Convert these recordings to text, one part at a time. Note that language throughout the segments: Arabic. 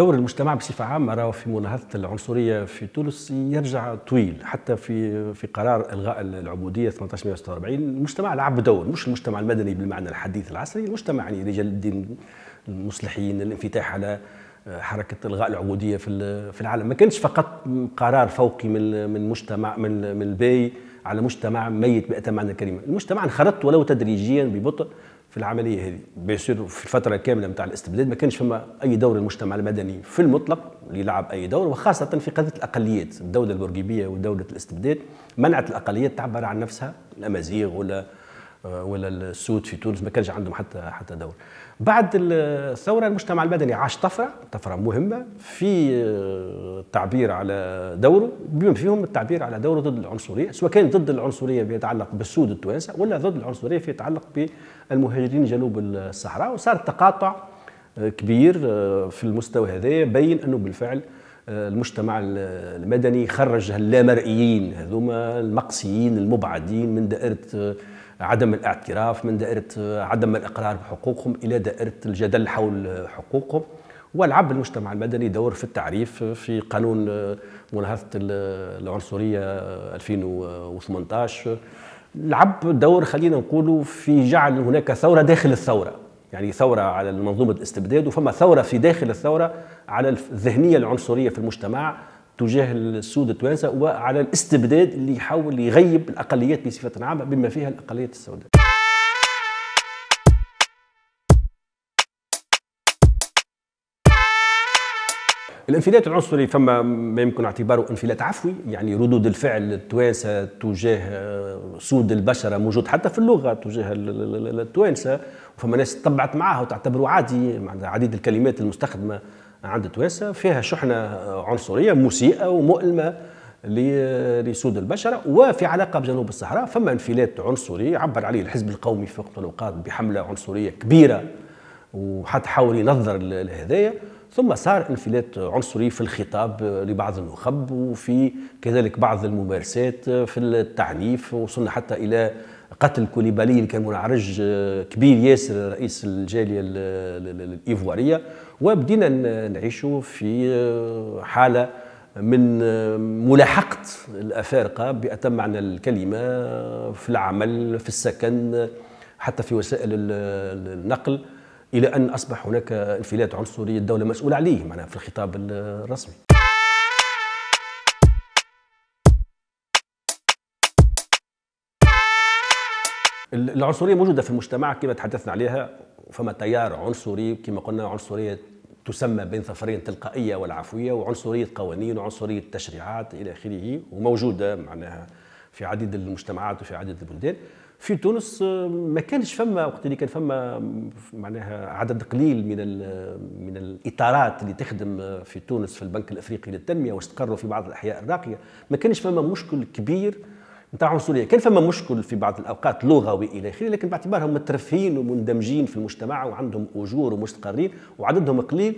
دور المجتمع بصفه عامه راهو في مناهضه العنصريه في تونس يرجع طويل حتى في في قرار الغاء العبوديه 1846 المجتمع لعب دور مش المجتمع المدني بالمعنى الحديث العصري المجتمع يعني رجال الدين المصلحيين الانفتاح على آه، حركه الغاء العبوديه في في العالم ما كانش فقط قرار فوقي من من مجتمع من من الباي على مجتمع ميت بأتى معنى الكلمه المجتمع انخرط ولو تدريجيا ببطء في العمليه هذه بيصير في الفتره الكامله متاع الاستبداد ما كانش فما اي دور المجتمع المدني في المطلق اللي يلعب اي دور وخاصه في قضيه الاقليات الدوله البرجيبية ودوله الاستبداد منعت الاقليات تعبر عن نفسها الامازيغ ولا آه، ولا السود في تونس ما كانش عندهم حتى حتى دور بعد الثوره المجتمع المدني عاش طفره طفره مهمه في التعبير آه، على دوره بما فيهم التعبير على دوره ضد العنصريه سواء كان ضد العنصريه بيتعلق بالسود التوانسه ولا ضد العنصريه يتعلق بالمهاجرين جنوب الصحراء وصار تقاطع آه، كبير في المستوى هذا بين انه بالفعل المجتمع المدني خرج اللامرئيين هذوما المقصيين المبعدين من دائره عدم الاعتراف من دائرة عدم الإقرار بحقوقهم إلى دائرة الجدل حول حقوقهم ولعب المجتمع المدني دور في التعريف في قانون آه، مناهضة العنصرية 2018 لعب دور خلينا نقولوا في جعل هناك ثورة داخل الثورة يعني ثورة على منظومة الاستبداد وفما ثورة في داخل الثورة على الذهنية العنصرية في المجتمع تجاه السود التوانسه وعلى الاستبداد اللي يحاول يغيب الاقليات بصفه عامه بما فيها الاقليات السوداء الانفلات العنصري فما ما يمكن اعتباره انفلات عفوي يعني ردود الفعل التوانسه تجاه سود البشره موجود حتى في اللغه تجاه التوانسه وفما ناس طبعت معاها وتعتبره عادي عديد الكلمات المستخدمه عند واسع فيها شحنه عنصريه مسيئه ومؤلمه لسود البشره وفي علاقه بجنوب الصحراء فما انفلات عنصري عبر عليه الحزب القومي في وقت من الاوقات بحمله عنصريه كبيره وحتى حاول ينظر لهذايا ثم صار انفلات عنصري في الخطاب لبعض النخب وفي كذلك بعض الممارسات في التعنيف وصلنا حتى الى قتل كوليبالي اللي كان منعرج كبير ياسر رئيس الجاليه الايفواريه وبدينا نعيشوا في آه، حاله من آه، ملاحقه الافارقه باتم معنى الكلمه آه، في العمل في السكن حتى في وسائل النقل الى ان اصبح هناك انفلات عنصري الدوله مسؤوله عليه معناها في الخطاب الرسمي العنصريه موجوده في المجتمع كما تحدثنا عليها فما تيار عنصري كما قلنا عنصريه تسمى بين ثفرين تلقائيه والعفويه وعنصريه قوانين وعنصريه تشريعات الى اخره وموجوده معناها في عديد المجتمعات وفي عديد البلدان في تونس آه، ما كانش فما وقت اللي كان فما آه، معناها عدد قليل من آه، من الاطارات اللي تخدم في تونس في البنك الافريقي للتنميه واستقروا في بعض الاحياء الراقيه ما كانش فما مشكل كبير نتاع عنصريه كان فما مشكل في بعض الاوقات لغوي الى اخره لكن باعتبارهم مترفهين ومندمجين في المجتمع وعندهم اجور ومستقرين وعددهم قليل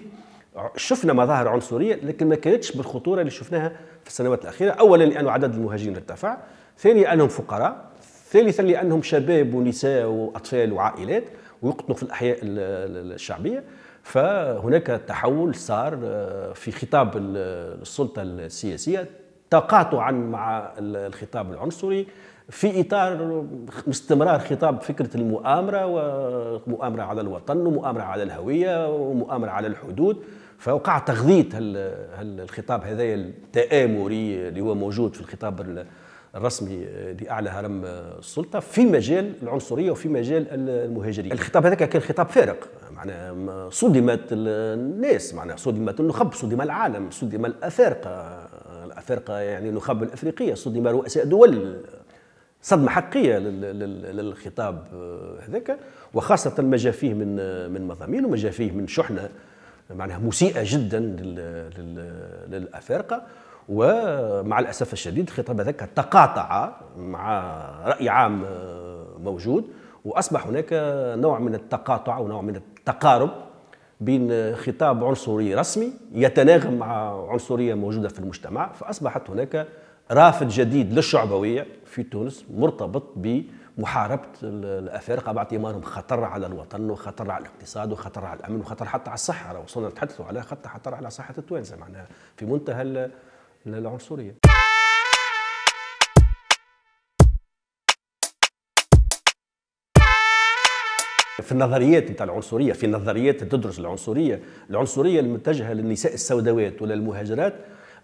شفنا مظاهر عنصريه لكن ما كانتش بالخطوره اللي شفناها في السنوات الاخيره اولا لان عدد المهاجرين ارتفع ثانيا لانهم فقراء ثالثا لانهم شباب ونساء واطفال وعائلات ويقطنوا في الاحياء الشعبيه فهناك تحول صار آه، في خطاب السلطه السياسيه تقاطعا مع الخطاب العنصري في اطار استمرار خطاب فكره المؤامره ومؤامره على الوطن ومؤامره على الهويه ومؤامره على الحدود فوقع تغذيه الخطاب هذايا التآمري اللي هو موجود في الخطاب الرسمي لاعلى هرم السلطه في مجال العنصريه وفي مجال المهاجرين. الخطاب هذاك كان خطاب فارق معناه صدمت الناس معناه صدمت النخب صدم العالم صدم الافارقه فرقه يعني نخب الافريقيه صدم رؤساء دول صدمه حقيقيه للخطاب آه، هذاك وخاصه ما جاء فيه من آه، من مضامين وما جاء فيه من شحنه معناها مسيئه جدا للافارقه ومع الاسف الشديد الخطاب هذاك تقاطع مع راي عام آه، موجود واصبح هناك نوع من التقاطع ونوع من التقارب بين خطاب عنصري رسمي يتناغم مع عنصرية موجودة في المجتمع فأصبحت هناك رافد جديد للشعبوية في تونس مرتبط بمحاربة الأفارقة باعتبارهم خطر على الوطن وخطر على الاقتصاد وخطر على الأمن وخطر حتى على الصحة وصلنا نتحدثوا على خطر على صحة التوانسة معناها في منتهى العنصرية في النظريات نتاع العنصريه في النظريات تدرس العنصريه العنصريه المتجهه للنساء السوداوات ولا المهاجرات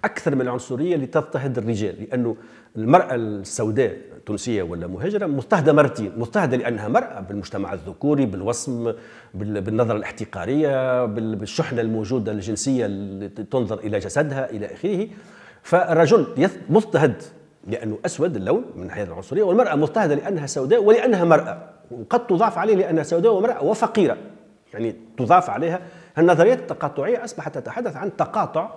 اكثر من العنصريه اللي تضطهد الرجال لانه المراه السوداء تونسيه ولا مهاجره مضطهده مرتين مضطهده لانها مراه بالمجتمع الذكوري بالوصم بالنظره الاحتقاريه بالشحنه الموجوده الجنسيه اللي تنظر الى جسدها الى اخره فالرجل مضطهد لانه اسود اللون من حيث العنصريه والمراه مضطهده لانها سوداء ولانها مراه وقد تضاف عليه لأن سوداء امرأة وفقيرة يعني تضاف عليها النظريات التقاطعية أصبحت تتحدث عن تقاطع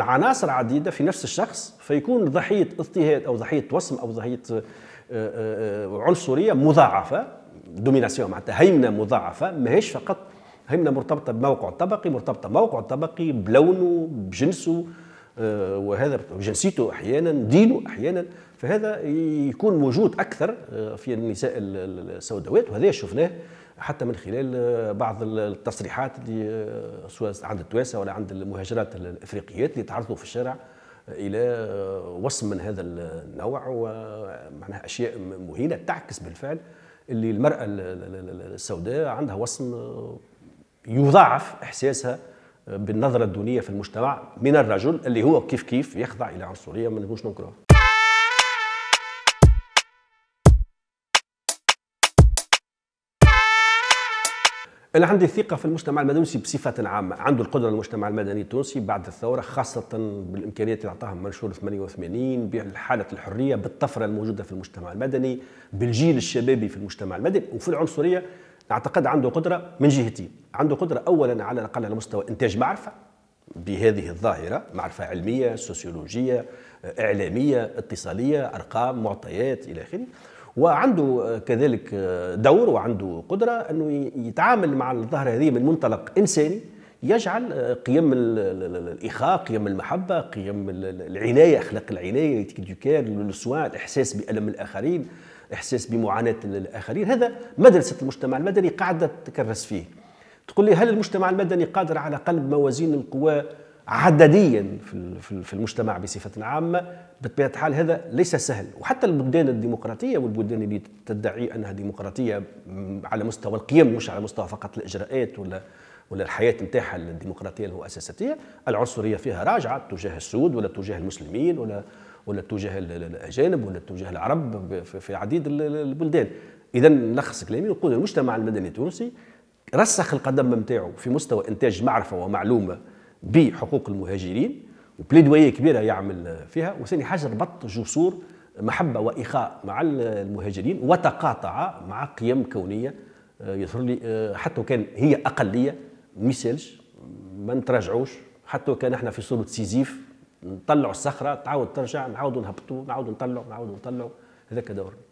عناصر عديدة في نفس الشخص فيكون ضحية اضطهاد أو ضحية وسم أو ضحية آه، آه، آه، عنصرية مضاعفة دوميناسيون معناتها هيمنة مضاعفة ماهيش فقط هيمنة مرتبطة بموقع طبقي مرتبطة بموقع طبقي بلونه بجنسه وهذا جنسيته أحيانا دينه أحيانا فهذا يكون موجود اكثر آه، في النساء السوداوات وهذا شفناه حتى من خلال آه، بعض التصريحات اللي آه، سواء عند التواسة ولا عند المهاجرات الافريقيات اللي تعرضوا في الشارع الى وصم من هذا النوع ومعناها اشياء مهينه تعكس بالفعل اللي المراه السوداء عندها وصم يضاعف احساسها بالنظره الدونيه في المجتمع من الرجل اللي هو كيف كيف يخضع الى عنصريه ما نجموش ننكرها انا عندي ثقه في المجتمع المدني بصفه عامه عنده القدره المجتمع المدني التونسي بعد الثوره خاصه بالامكانيات اللي اعطاها منشور 88 بحاله الحريه بالطفره الموجوده في المجتمع المدني بالجيل الشبابي في المجتمع المدني وفي العنصريه اعتقد عنده قدره من جهتين عنده قدره اولا على الاقل على مستوى انتاج معرفه بهذه الظاهرة معرفة علمية سوسيولوجية إعلامية اتصالية أرقام معطيات إلى آخره وعنده كذلك دور وعنده قدره انه يتعامل مع الظاهره هذه من منطلق انساني يجعل قيم الاخاء قيم المحبه قيم العنايه اخلاق العنايه الاحساس بالم الاخرين احساس بمعاناه الاخرين هذا مدرسه المجتمع المدني قاعده تكرس فيه تقول لي هل المجتمع المدني قادر على قلب موازين القوى عدديا في المجتمع بصفة عامة بطبيعة الحال هذا ليس سهل وحتى البلدان الديمقراطية والبلدان اللي تدعي أنها ديمقراطية على مستوى القيم مش على مستوى فقط الإجراءات ولا ولا الحياة نتاعها الديمقراطية المؤسساتية العنصرية فيها راجعة تجاه السود ولا تجاه المسلمين ولا ولا تجاه الأجانب ولا تجاه العرب في عديد البلدان إذا نلخص كلامي نقول المجتمع المدني التونسي رسخ القدم نتاعو في مستوى إنتاج معرفة ومعلومة بحقوق المهاجرين وبليدوية كبيرة يعمل فيها وثاني حاجة ربط جسور محبة وإخاء مع المهاجرين وتقاطع مع قيم كونية آه، يظهر لي آه، حتى كان هي أقلية يسالش ما نتراجعوش حتى كان احنا في صورة سيزيف نطلعوا الصخرة تعاود ترجع نعاودوا نهبطوا نعاودوا نطلعوا نعاودوا نطلعوا هذاك دورنا